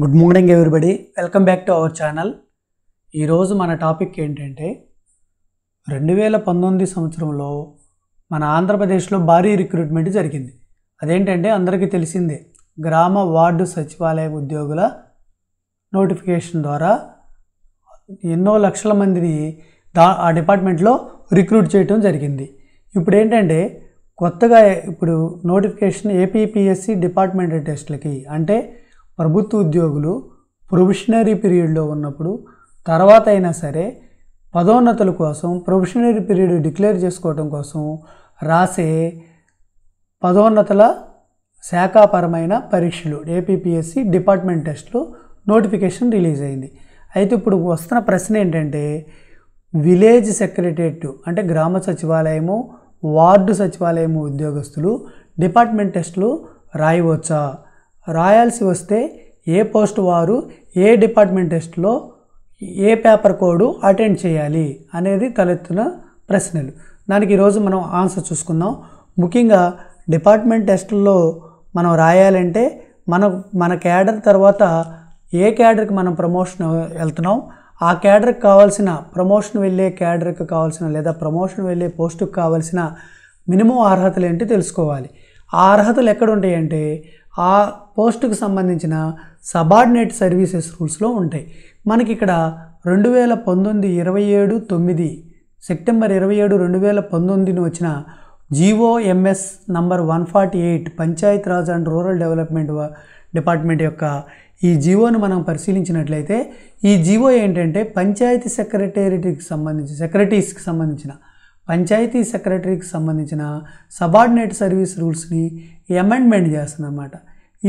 good morning everybody welcome back to our channel ఈరోజు మన topic ఏంటంటే రెండు వేల పంతొమ్మిది సంవత్సరంలో మన ఆంధ్రప్రదేశ్లో భారీ రిక్రూట్మెంట్ జరిగింది అదేంటంటే అందరికీ తెలిసిందే గ్రామ వార్డు సచివాలయ ఉద్యోగుల నోటిఫికేషన్ ద్వారా ఎన్నో లక్షల మందిని దా ఆ డిపార్ట్మెంట్లో రిక్రూట్ చేయటం జరిగింది ఇప్పుడు ఏంటంటే కొత్తగా ఇప్పుడు నోటిఫికేషన్ ఏపీపిఎస్సి డిపార్ట్మెంట్ టెస్ట్లకి అంటే ప్రభుత్వ ఉద్యోగులు ప్రొబిషనరీ పీరియడ్లో ఉన్నప్పుడు తర్వాత అయినా సరే పదోన్నతుల కోసం ప్రొవిషనరీ పీరియడ్ డిక్లేర్ చేసుకోవడం కోసం రాసే పదోన్నతుల శాఖాపరమైన పరీక్షలు ఏపీపీఎస్సి డిపార్ట్మెంట్ టెస్ట్లు నోటిఫికేషన్ రిలీజ్ అయింది అయితే ఇప్పుడు వస్తున్న ప్రశ్న ఏంటంటే విలేజ్ సెక్రటరియట్ అంటే గ్రామ సచివాలయము వార్డు సచివాలయము ఉద్యోగస్తులు డిపార్ట్మెంట్ టెస్టులు రాయవచ్చా రాయాల్సి వస్తే ఏ పోస్ట్ వారు ఏ డిపార్ట్మెంట్ టెస్ట్లో ఏ పేపర్ కోడ్ అటెండ్ చేయాలి అనేది తలెత్తున ప్రశ్నలు దానికి ఈరోజు మనం ఆన్సర్ చూసుకుందాం ముఖ్యంగా డిపార్ట్మెంట్ టెస్టుల్లో మనం రాయాలంటే మన మన క్యాడర్ తర్వాత ఏ క్యాడర్కి మనం ప్రమోషన్ వెళ్తున్నాం ఆ క్యాడర్కి కావాల్సిన ప్రమోషన్ వెళ్ళే క్యాడర్కి కావాల్సిన లేదా ప్రమోషన్ వెళ్ళే పోస్టుకు కావాల్సిన మినిమం అర్హతలు ఏంటి తెలుసుకోవాలి ఆ అర్హతలు ఎక్కడ ఉంటాయంటే ఆ పోస్టుకు సంబంధించిన సబార్డినేట్ సర్వీసెస్ రూల్స్లో ఉంటాయి మనకి ఇక్కడ రెండు వేల పంతొమ్మిది ఇరవై ఏడు తొమ్మిది సెప్టెంబర్ ఇరవై ఏడు రెండు వేల పంతొమ్మిదిని వచ్చిన GOMS number one forty eight panchayat raj and rural development department యొక్క ఈ జీవోను మనం పరిశీలించినట్లయితే ఈ జీవో ఏంటంటే పంచాయతీ సెక్రటేరియట్కి సంబంధించి సెక్రటరీస్కి సంబంధించిన పంచాయతీ సెక్రటరీకి సంబంధించిన సబార్డినేట్ సర్వీస్ రూల్స్ని అమెండ్మెంట్ చేస్తుందన్నమాట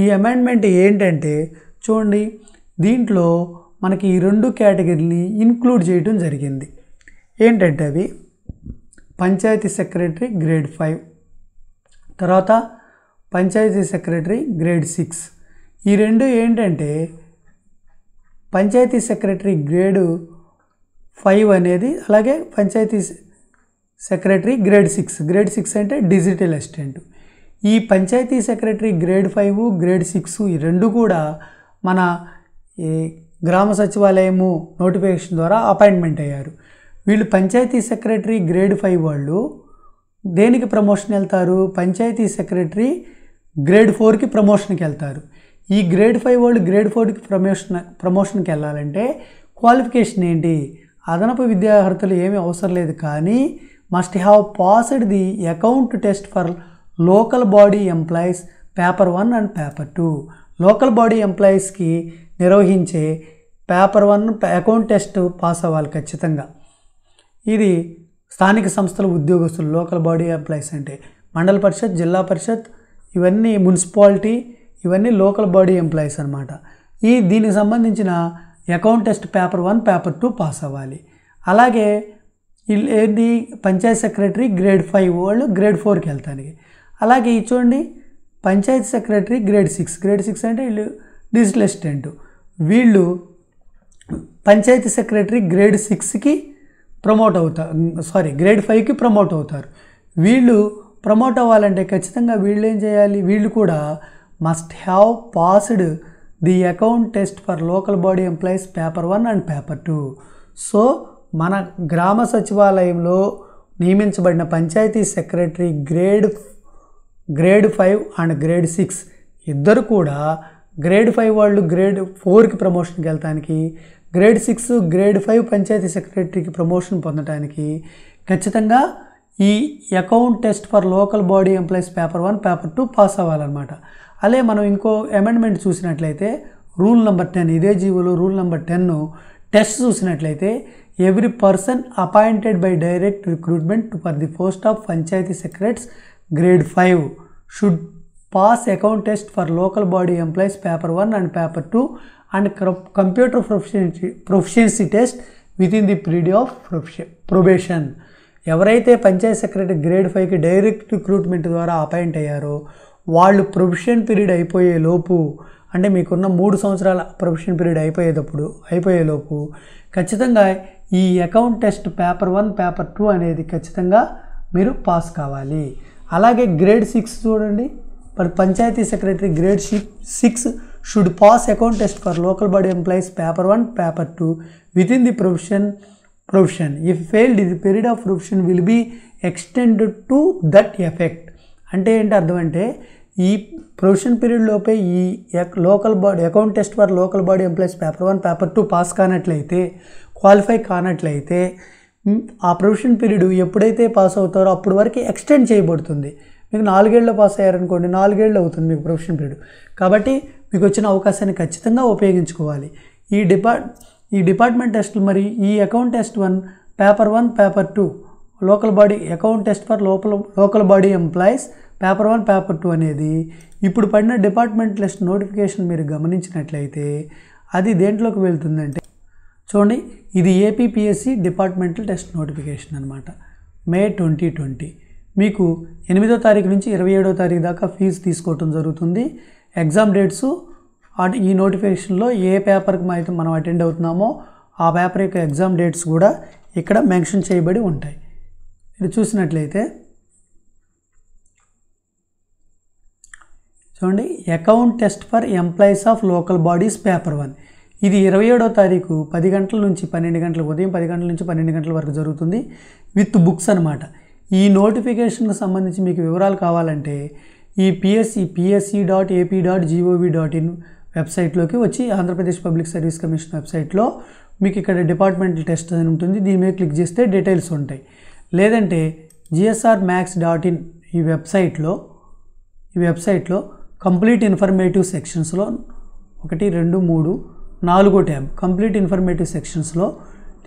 ఈ అమెండ్మెంట్ ఏంటంటే చూడండి దీంట్లో మనకి ఈ రెండు కేటగిరీని ఇన్క్లూడ్ చేయడం జరిగింది ఏంటంటే అవి పంచాయతీ సెక్రటరీ గ్రేడ్ ఫైవ్ తర్వాత పంచాయతీ సెక్రటరీ గ్రేడ్ సిక్స్ ఈ రెండు ఏంటంటే పంచాయతీ సెక్రటరీ గ్రేడ్ ఫైవ్ అనేది అలాగే panchayat secretary grade six grade six అంటే డిజిటల్ అసిస్టెంట్ ఈ panchayat secretary grade five grade six ఈ రెండు కూడా మన గ్రామ సచివాలయము నోటిఫికేషన్ ద్వారా అపాయింట్మెంట్ అయ్యారు వీళ్ళు పంచాయతీ సెక్రటరీ గ్రేడ్ ఫైవ్ వాళ్ళు దేనికి ప్రమోషన్ వెళ్తారు పంచాయతీ సెక్రటరీ గ్రేడ్ ఫోర్కి ప్రమోషన్కి వెళ్తారు ఈ గ్రేడ్ ఫైవ్ వాళ్ళు గ్రేడ్ ఫోర్కి ప్రమోషన్ ప్రమోషన్కి వెళ్ళాలంటే క్వాలిఫికేషన్ ఏంటి అదనపు విద్యార్హతలు ఏమీ అవసరం లేదు కానీ must have passed the account test for local body employees paper one and paper two local body ఎంప్లాయీస్కి నిర్వహించే paper one account test pass అవ్వాలి ఖచ్చితంగా ఇది స్థానిక సంస్థల ఉద్యోగస్తులు లోకల్ బాడీ ఎంప్లాయీస్ అంటే మండల పరిషత్ జిల్లా పరిషత్ ఇవన్నీ మున్సిపాలిటీ ఇవన్నీ లోకల్ బాడీ ఎంప్లాయీస్ అనమాట ఈ దీనికి సంబంధించిన account test paper one paper two pass అవ్వాలి అలాగే ఏంటి పంచాయత్ సెక్రటరీ గ్రేడ్ ఫైవ్ వాళ్ళు గ్రేడ్ ఫోర్కి వెళ్తానికి అలాగే చూడండి panchayat secretary grade six grade six అంటే వీళ్ళు డిజిటల్ అసిస్టెంట్ వీళ్ళు పంచాయతీ సెక్రటరీ గ్రేడ్ సిక్స్కి ప్రమోట్ అవుతారు సారీ గ్రేడ్ ఫైవ్కి ప్రమోట్ అవుతారు వీళ్ళు ప్రమోట్ అవ్వాలంటే ఖచ్చితంగా వీళ్ళు ఏం చేయాలి వీళ్ళు కూడా must have passed the account test for local body employees paper one and paper two so మన గ్రామ సచివాలయంలో నియమించబడిన panchayat secretary grade grade five and grade six ఇద్దరు కూడా గ్రేడ్ ఫైవ్ వాళ్ళు గ్రేడ్ ఫోర్కి ప్రమోషన్కి వెళ్తానికి grade six grade five panchayat సెక్రటరీకి ప్రమోషన్ పొందడానికి ఖచ్చితంగా ఈ account test for local body employees paper one paper two pass అవ్వాలన్నమాట అదే మనం ఇంకో అమెండ్మెంట్ చూసినట్లయితే రూల్ నెంబర్ టెన్ ఇదే జీవోలో రూల్ నెంబర్ టెన్ టెస్ట్ చూసినట్లయితే every person appointed by direct recruitment for the post of panchayat secretaries grade five should pass account test for local body employees paper one and paper two and computer proficiency proficiency test within the period of probation ఎవరైతే panchayat secretary grade ఫైవ్కి direct recruitment ద్వారా appoint అయ్యారో వాళ్ళు profession period అయిపోయే లోపు అంటే మీకున్న మూడు సంవత్సరాల ప్రొఫెషన్ పీరియడ్ అయిపోయేటప్పుడు అయిపోయేలోపు ఖచ్చితంగా ఈ account test paper one paper two అనేది ఖచ్చితంగా మీరు పాస్ కావాలి అలాగే గ్రేడ్ సిక్స్ చూడండి మరి panchayat secretary grade ship six should pass account test for local body employees paper one paper two within the profession profession if failed ఇది period of profession will be extended to that effect అంటే ఏంటి అర్థం అంటే ఈ profession period లోపే ఈ local body account test for local body employees paper one paper two pass కానట్లయితే qualify కానట్లయితే ఆ ప్రొవిషన్ పీరియడ్ ఎప్పుడైతే పాస్ అవుతారో అప్పుడు వరకు ఎక్స్టెండ్ చేయబడుతుంది మీకు నాలుగేళ్ళు పాస్ అయ్యారనుకోండి నాలుగేళ్ళు అవుతుంది మీకు ప్రొఫెషన్ పీరియడ్ కాబట్టి మీకు వచ్చిన అవకాశాన్ని ఖచ్చితంగా ఉపయోగించుకోవాలి ఈ డిపార్ట్ ఈ డిపార్ట్మెంట్ టెస్ట్ మరి ఈ account test one paper one paper two local body account test for లోపల local body employees paper one paper two అనేది ఇప్పుడు పడిన డిపార్ట్మెంట్ టెస్ట్ నోటిఫికేషన్ మీరు గమనించినట్లయితే అది దేంట్లోకి వెళ్తుందంటే చూడండి ఇది ఏపీపిఎస్సి డిపార్ట్మెంటల్ టెస్ట్ నోటిఫికేషన్ అనమాట మే ట్వంటీ ట్వంటీ మీకు ఎనిమిదో తారీఖు నుంచి ఇరవై ఏడో తారీఖు దాకా ఫీజు తీసుకోవటం జరుగుతుంది ఎగ్జామ్ డేట్స్ ఈ నోటిఫికేషన్లో ఏ పేపర్కి అయితే మనం అటెండ్ అవుతున్నామో ఆ పేపర్ యొక్క ఎగ్జామ్ డేట్స్ కూడా ఇక్కడ మెన్షన్ చేయబడి ఉంటాయి మీరు చూసినట్లయితే చూడండి account test for employees of local bodies paper one ఇది ఇరవై ఏడో తారీఖు పది గంటల నుంచి పన్నెండు గంటల ఉదయం పది గంటల నుంచి పన్నెండు గంటల వరకు జరుగుతుంది విత్ బుక్స్ అనమాట ఈ నోటిఫికేషన్కి సంబంధించి మీకు వివరాలు కావాలంటే ఈ PSC PSC dot AP dot GOV dot in వెబ్సైట్లోకి వచ్చి ఆంధ్రప్రదేశ్ పబ్లిక్ సర్వీస్ కమిషన్ వెబ్సైట్లో మీకు ఇక్కడ డిపార్ట్మెంటల్ టెస్ట్ అని ఉంటుంది దీని మీద క్లిక్ చేస్తే డీటెయిల్స్ ఉంటాయి లేదంటే జిఎస్ఆర్ మ్యాక్స్ డాట్ ఇన్ ఈ వెబ్సైట్లో ఈ వెబ్సైట్లో కంప్లీట్ ఇన్ఫర్మేటివ్ సెక్షన్స్లో ఒకటి రెండు మూడు నాలుగో ట్యాబ్ కంప్లీట్ ఇన్ఫర్మేటివ్ సెక్షన్స్లో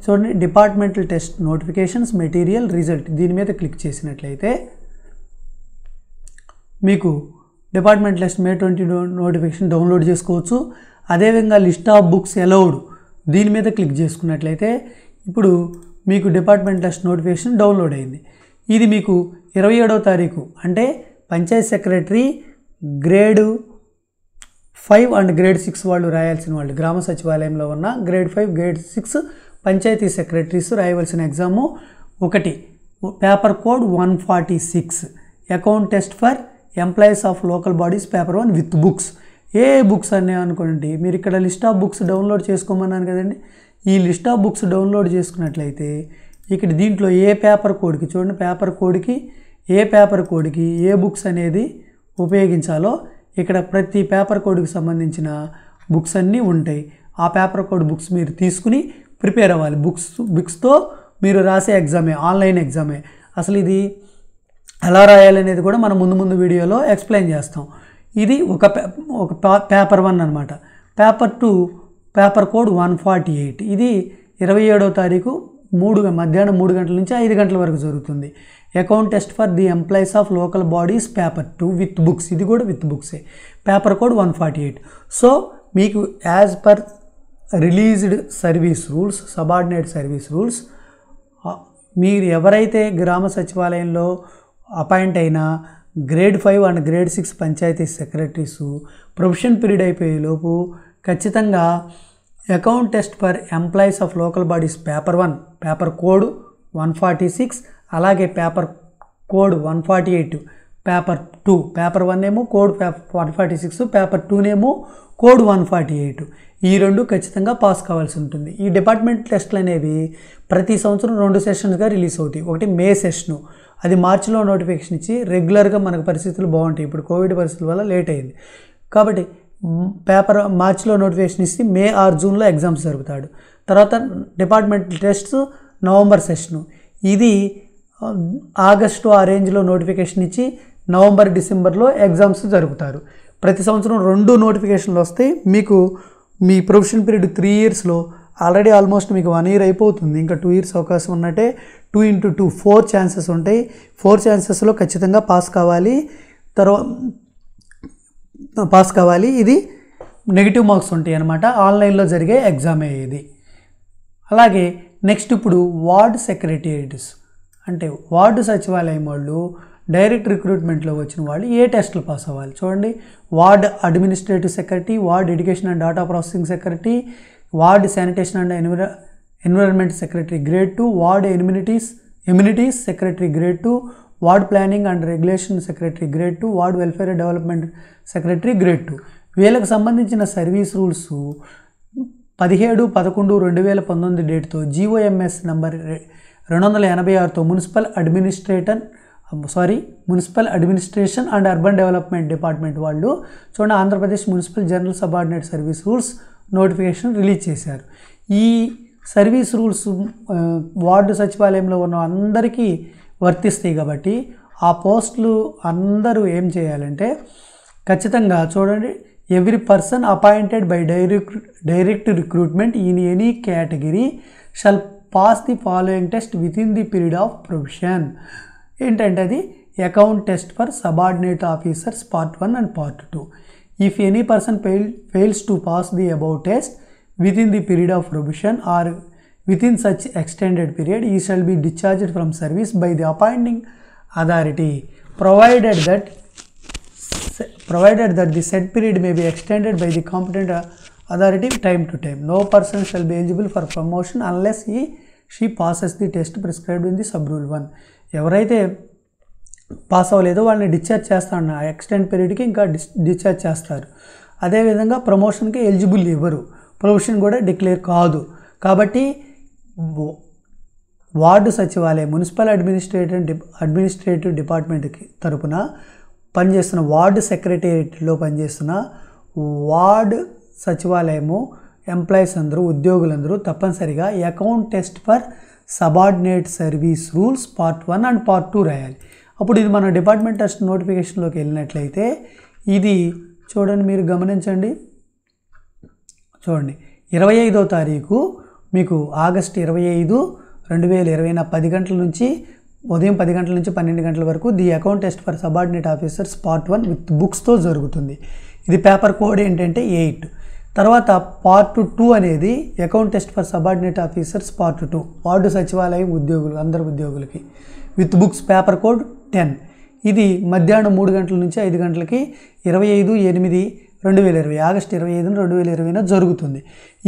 చూడండి departmental test notifications material result దీని మీద క్లిక్ చేసినట్లయితే మీకు department test May twenty notification download చేసుకోవచ్చు అదేవిధంగా లిస్ట్ ఆఫ్ బుక్స్ అలౌడ్ దీని మీద క్లిక్ చేసుకున్నట్లయితే ఇప్పుడు మీకు డిపార్ట్మెంట్ లెస్ట్ నోటిఫికేషన్ డౌన్లోడ్ అయింది ఇది మీకు ఇరవై ఏడవ తారీఖు అంటే panchayat secretary grade five and grade six వాళ్ళు రాయాల్సిన వాళ్ళు గ్రామ సచివాలయంలో ఉన్న grade five grade six panchayat secretaries రాయవలసిన ఎగ్జాము ఒకటి paper code one forty six account test for employees of local bodies paper one with books ఏ బుక్స్ అనే అనుకోండి మీరు ఇక్కడ లిస్ట్ ఆఫ్ బుక్స్ డౌన్లోడ్ చేసుకోమన్నాను కదండి ఈ లిస్ట్ ఆఫ్ బుక్స్ డౌన్లోడ్ చేసుకున్నట్లయితే ఇక్కడ దీంట్లో ఏ పేపర్ కోడ్కి చూడండి పేపర్ కోడ్కి ఏ పేపర్ కోడ్కి ఏ బుక్స్ అనేది ఉపయోగించాలో ఇక్కడ ప్రతి పేపర్ కోడ్కి సంబంధించిన బుక్స్ అన్నీ ఉంటాయి ఆ పేపర్ కోడ్ బుక్స్ మీరు తీసుకుని ప్రిపేర్ అవ్వాలి బుక్స్ బుక్స్తో మీరు రాసే ఎగ్జామే ఆన్లైన్ ఎగ్జామే అసలు ఇది ఎలా రాయాలనేది కూడా మనం ముందు ముందు వీడియోలో ఎక్స్ప్లెయిన్ చేస్తాం ఇది ఒక ఒక పేపర్ వన్ అనమాట paper two paper code one forty eight ఇది ఇరవై ఏడో తారీఖు మూడు మధ్యాహ్నం మూడు గంటల నుంచి ఐదు గంటల వరకు జరుగుతుంది account test for the employees of local bodies paper two with books ఇది కూడా విత్ బుక్సే paper code one forty eight so మీకు as per released service rules subordinate service rules మీరు ఎవరైతే గ్రామ సచివాలయంలో అపాయింట్ అయినా grade five and grade six panchayat secretaries profession period అయిపోయే లోపు ఖచ్చితంగా account test for employees of local bodies paper one paper code one forty six అలాగే paper code one forty eight paper two paper one ఏమో code one forty six paper టూనేమో code one forty eight ఈ రెండు ఖచ్చితంగా pass కావాల్సి ఉంటుంది ఈ department టెస్ట్లు అనేవి ప్రతి సంవత్సరం రెండు సెషన్స్గా రిలీజ్ అవుతాయి ఒకటి మే సెషను అది మార్చిలో నోటిఫికేషన్ ఇచ్చి రెగ్యులర్గా మనకు పరిస్థితులు బాగుంటాయి ఇప్పుడు కోవిడ్ పరిస్థితుల వల్ల లేట్ అయింది కాబట్టి పేపర్ మార్చిలో నోటిఫికేషన్ ఇచ్చి మే ఆర్ జూన్లో ఎగ్జామ్స్ జరుగుతాడు తర్వాత డిపార్ట్మెంట్ టెస్ట్స్ నవంబర్ సెషను ఇది ఆగస్టు ఆ రేంజ్లో నోటిఫికేషన్ ఇచ్చి నవంబర్ డిసెంబర్లో ఎగ్జామ్స్ జరుగుతారు ప్రతి సంవత్సరం రెండు నోటిఫికేషన్లు వస్తాయి మీకు మీ ప్రొఫెషన్ పీరియడ్ త్రీ ఇయర్స్లో ఆల్రెడీ ఆల్మోస్ట్ మీకు వన్ ఇయర్ అయిపోతుంది ఇంకా టూ ఇయర్స్ అవకాశం ఉన్నట్టే two into two four chances ఉంటాయి ఫోర్ ఛాన్సెస్లో ఖచ్చితంగా పాస్ కావాలి తర్వాత పాస్ కావాలి ఇది నెగిటివ్ మార్క్స్ ఉంటాయి అనమాట ఆన్లైన్లో జరిగే ఎగ్జామే ఇది అలాగే నెక్స్ట్ ఇప్పుడు వార్డ్ సెక్రటేరియట్స్ అంటే వార్డు సచివాలయం వాళ్ళు డైరెక్ట్ రిక్రూట్మెంట్లో వచ్చిన వాళ్ళు ఏ టెస్టులు పాస్ అవ్వాలి చూడండి ward administrative secretary ward education and data processing secretary ward sanitation and enviro environment secretary grade two ward amenities amenities secretary grade two ward planning and regulation secretary grade two ward welfare development secretary grade two వీళ్ళకి సంబంధించిన service rules పదిహేడు పదకొండు రెండు వేల పంతొమ్మిది డేట్తో GOMs number రెండు వందల ఎనభై ఆరుతో municipal administrator sorry municipal administration and urban development department వాళ్ళు చూడండి Andhra Pradesh municipal general subordinate service rules notification release చేశారు ఈ సర్వీస్ రూల్స్ వార్డు సచివాలయంలో ఉన్న అందరికీ వర్తిస్తాయి కాబట్టి ఆ పోస్టులు అందరూ ఏం చేయాలంటే ఖచ్చితంగా చూడండి every person appointed by direct direct recruitment in any category shall pass the following test within the period of provision ఏంటంటే అది account test for subordinate officers part one and part two if any person fail fails to pass the about test within the period of provision or within such extended period he shall be discharged from service by the appointing authority provided that provided that the said period may be extended by the competent authority time to time no person shall be eligible for promotion unless he she passes the test prescribed in the sub rule 1 ఎవరైతే pass అవ్వలేదో వాళ్ళని discharge చేస్తాను ఆ extend పీరియడ్కి ఇంకా డిస్ discharge చేస్తారు అదేవిధంగా ప్రమోషన్కి eligible ఇవ్వరు provision కూడా డిక్లేర్ కాదు కాబట్టి వార్డు సచివాలయం మున్సిపల్ అడ్మినిస్ట్రేటివ్ డి అడ్మినిస్ట్రేటివ్ డిపార్ట్మెంట్కి తరపున పనిచేస్తున్న వార్డు సెక్రటేరియట్లో పనిచేస్తున్న వార్డ్ సచివాలయము ఎంప్లాయీస్ అందరూ ఉద్యోగులందరూ తప్పనిసరిగా account test for subordinate service rules part one and part two రాయాలి అప్పుడు ఇది మన డిపార్ట్మెంట్ టెస్ట్ నోటిఫికేషన్లోకి వెళ్ళినట్లయితే ఇది చూడండి మీరు గమనించండి చూడండి ఇరవై ఐదో తారీఖు మీకు ఆగస్టు ఇరవై ఐదు రెండు వేల నా పది గంటల నుంచి ఉదయం పది గంటల నుంచి పన్నెండు గంటల వరకు the account test for subordinate officers part one with బుక్స్తో జరుగుతుంది ఇది పేపర్ కోడ్ ఏంటంటే ఎయిట్ తర్వాత పార్ట్ టూ అనేది account test for subordinate officers part two ward సచివాలయం ఉద్యోగులు అందరు ఉద్యోగులకి with books paper code ten ఇది మధ్యాహ్నం మూడు గంటల నుంచి ఐదు గంటలకి ఇరవై ఐదు ఎనిమిది రెండు వేల ఇరవై ఆగస్టు ఇరవై ఐదును రెండు వేల ఇరవైన జరుగుతుంది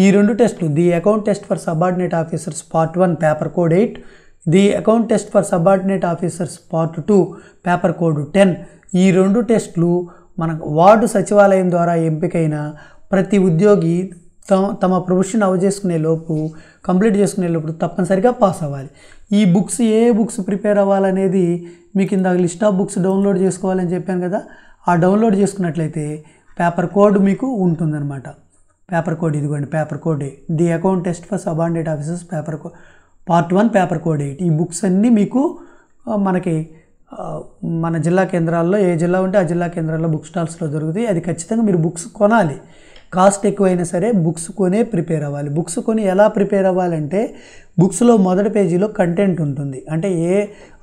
ఈ రెండు టెస్టులు the account test for subordinate officers part one paper code eight the account test for subordinate officers part two paper code ten ఈ రెండు టెస్టులు మన వార్డు సచివాలయం ద్వారా ఎంపికైన ప్రతి ఉద్యోగి తమ తమ ప్రొఫెషన్ అవజేసుకునే లోపు కంప్లీట్ చేసుకునే లోపు తప్పనిసరిగా పాస్ అవ్వాలి ఈ బుక్స్ ఏ బుక్స్ ప్రిపేర్ అవ్వాలనేది మీకు ఇందాక లిస్ట్ ఆఫ్ బుక్స్ డౌన్లోడ్ చేసుకోవాలని చెప్పాను కదా ఆ డౌన్లోడ్ చేసుకున్నట్లయితే పేపర్ కోడ్ మీకు ఉంటుందన్నమాట పేపర్ కోడ్ ఇదిగోండి paper code the account test for subordinate officers paper co part one paper code eight ఈ బుక్స్ అన్నీ మీకు మనకి మన జిల్లా కేంద్రాల్లో ఏ జిల్లా ఉంటే ఆ జిల్లా కేంద్రాల్లో బుక్ స్టాల్స్లో దొరుకుతాయి అది ఖచ్చితంగా మీరు బుక్స్ కొనాలి కాస్ట్ ఎక్కువైనా సరే బుక్స్ కొనే ప్రిపేర్ అవ్వాలి బుక్స్ కొని ఎలా ప్రిపేర్ అవ్వాలంటే బుక్స్లో మొదటి పేజీలో కంటెంట్ ఉంటుంది అంటే ఏ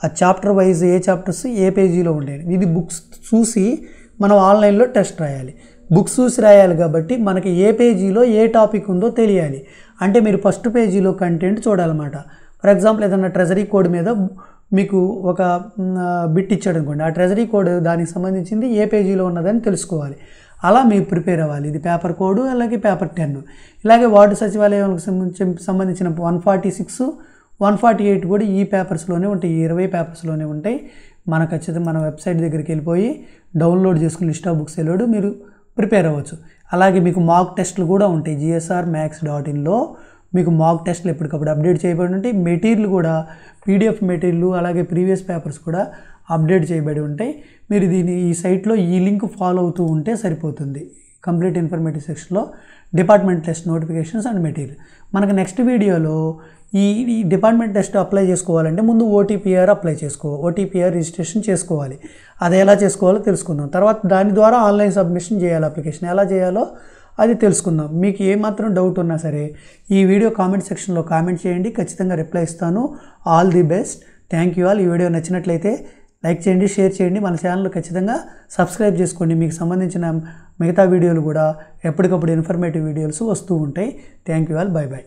ఆ చాప్టర్ వైజ్ ఏ చాప్టర్స్ ఏ పేజీలో ఉండేవి ఇది బుక్స్ చూసి మనం ఆన్లైన్లో టెస్ట్ రాయాలి బుక్స్ చూసి రాయాలి కాబట్టి మనకి ఏ పేజీలో ఏ టాపిక్ ఉందో తెలియాలి అంటే మీరు ఫస్ట్ పేజీలో కంటెంట్ చూడాలన్నమాట ఫర్ ఎగ్జాంపుల్ ఏదైనా ట్రెజరీ కోడ్ మీద మీకు ఒక బిట్ ఇచ్చాడు అనుకోండి ఆ ట్రెజరీ కోడ్ దానికి సంబంధించింది ఏ పేజీలో ఉన్నదని తెలుసుకోవాలి అలా మీరు ప్రిపేర్ అవ్వాలి ఇది పేపర్ కోడ్ అలాగే పేపర్ టెన్ ఇలాగే వార్డు సంబంధించి సంబంధించిన one forty six one forty eight కూడా ఈ పేపర్స్లోనే ఉంటాయి ఇరవై పేపర్స్లోనే ఉంటాయి మన ఖచ్చితంగా మన వెబ్సైట్ దగ్గరికి వెళ్ళిపోయి డౌన్లోడ్ చేసుకుని లిస్ట్ ఆఫ్ బుక్స్ వెళ్ళాడు మీరు ప్రిపేర్ అవ్వచ్చు అలాగే మీకు మాక్ టెస్ట్లు కూడా ఉంటాయి జిఎస్ఆర్ మ్యాక్స్ డాట్ ఇన్లో మీకు మాక్ టెస్ట్లు ఎప్పటికప్పుడు అప్డేట్ చేయబడి ఉంటాయి మెటీరియల్ కూడా పీడిఎఫ్ మెటీరియల్ అలాగే ప్రీవియస్ పేపర్స్ కూడా అప్డేట్ చేయబడి ఉంటాయి మీరు దీని ఈ సైట్లో ఈ లింక్ ఫాలో అవుతూ ఉంటే సరిపోతుంది కంప్లీట్ ఇన్ఫర్మేటివ్ సెక్షన్లో department test notifications and material మనకు నెక్స్ట్ వీడియోలో ఈ ఈ డిపార్ట్మెంట్ టెస్ట్ అప్లై చేసుకోవాలంటే ముందు ఓటీపీఆర్ అప్లై చేసుకో ఓటీపీఆర్ రిజిస్ట్రేషన్ చేసుకోవాలి అది ఎలా చేసుకోవాలో తెలుసుకుందాం తర్వాత దాని ద్వారా ఆన్లైన్ సబ్మిషన్ చేయాలి అప్లికేషన్ ఎలా చేయాలో అది తెలుసుకుందాం మీకు ఏమాత్రం డౌట్ ఉన్నా సరే ఈ వీడియో కామెంట్ సెక్షన్లో కామెంట్ చేయండి ఖచ్చితంగా రిప్లై ఇస్తాను all the best thank you all ఈ వీడియో నచ్చినట్లయితే లైక్ చేయండి షేర్ చేయండి మన ఛానల్ ఖచ్చితంగా సబ్స్క్రైబ్ చేసుకోండి మీకు సంబంధించిన మిగతా వీడియోలు కూడా ఎప్పటికప్పుడు ఇన్ఫర్మేటివ్ వీడియోస్ వస్తూ ఉంటాయి thank you all bye bye